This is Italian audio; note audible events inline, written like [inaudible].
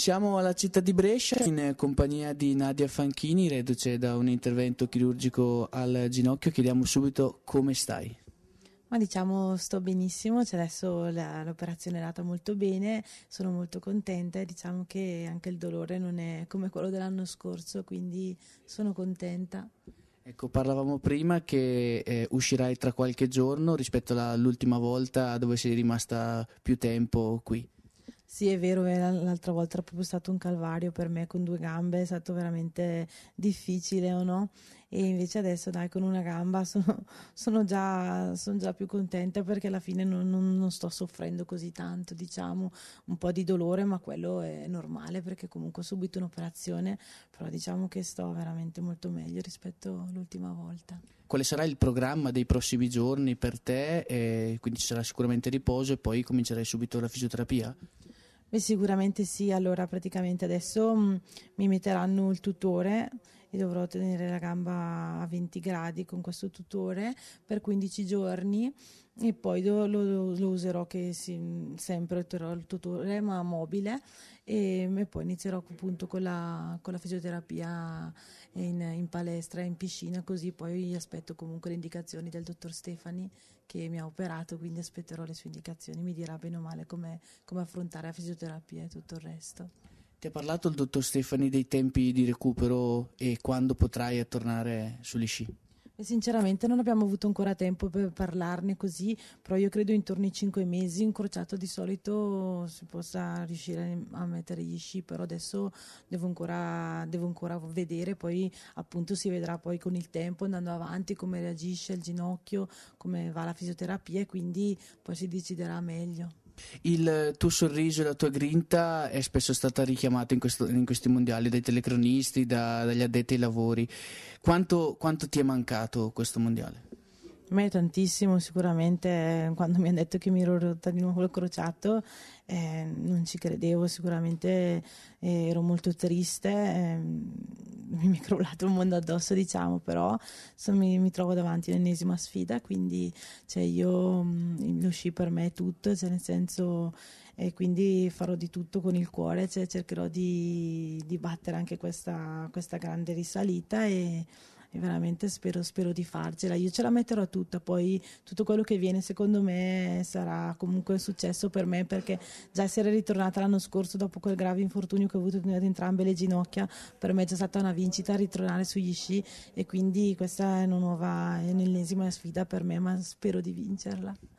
Siamo alla città di Brescia in compagnia di Nadia Fanchini, reduce da un intervento chirurgico al ginocchio. Chiediamo subito come stai. Ma diciamo sto benissimo, cioè adesso la, l'operazione è andata molto bene, sono molto contenta e diciamo che anche il dolore non è come quello dell'anno scorso, quindi sono contenta. Ecco, parlavamo prima che eh, uscirai tra qualche giorno rispetto all'ultima volta dove sei rimasta più tempo qui. Sì, è vero, eh, l'altra volta è proprio stato un calvario per me con due gambe, è stato veramente difficile o no? E invece adesso dai, con una gamba [laughs] sono, sono, già, sono già, più contenta perché alla fine non, non, non, sto soffrendo così tanto, diciamo, un po' di dolore, ma quello è normale perché comunque ho subito un'operazione, però diciamo che sto veramente molto meglio rispetto all'ultima volta. Quale sarà il programma dei prossimi giorni per te? Eh, quindi ci sarà sicuramente riposo e poi comincerai subito la fisioterapia? sicuramente sì, allora praticamente adesso mh, mm, mi metteranno il tutore e dovrò tenere la gamba a 20 gradi con questo tutore per 15 giorni e poi lo, lo, lo userò che sì, sempre otterrò il tutore ma mobile e, e poi inizierò appunto con la, con la fisioterapia in, in, palestra, in piscina così poi aspetto comunque le indicazioni del dottor Stefani che mi ha operato quindi aspetterò le sue indicazioni mi dirà bene o male come affrontare la fisioterapia e tutto il resto ti ha parlato il dottor Stefani dei tempi di recupero e quando potrai tornare sugli sci? Sinceramente non abbiamo avuto ancora tempo per parlarne così, però io credo intorno ai cinque mesi incrociato di solito si possa riuscire a mettere gli sci, però adesso devo ancora, devo ancora vedere, poi appunto si vedrà poi con il tempo andando avanti come reagisce il ginocchio, come va la fisioterapia e quindi poi si deciderà meglio. Il tuo sorriso e la tua grinta è spesso stata richiamata in, questo, in questi mondiali dai telecronisti, da, dagli addetti ai lavori. Quanto, quanto ti è mancato questo mondiale? A me tantissimo, sicuramente eh, quando mi hanno detto che mi ero rotta di nuovo il crociato eh, non ci credevo, sicuramente eh, ero molto triste. Eh, mi è crollato il mondo addosso, diciamo, però so, mi, mi, trovo davanti all'ennesima sfida, quindi cioè, io, mm, lo sci per me è tutto, cioè, nel senso, e quindi farò di tutto con il cuore, cioè, cercherò di, di battere anche questa, questa grande risalita e e veramente spero, spero di farcela. Io ce la metterò tutta, poi tutto quello che viene secondo me sarà comunque un successo per me perché già essere ritornata l'anno scorso dopo quel grave infortunio che ho avuto ad entrambe le ginocchia, per me è già stata una vincita ritornare sugli sci e quindi questa è una nuova, è un'ennesima sfida per me, ma spero di vincerla.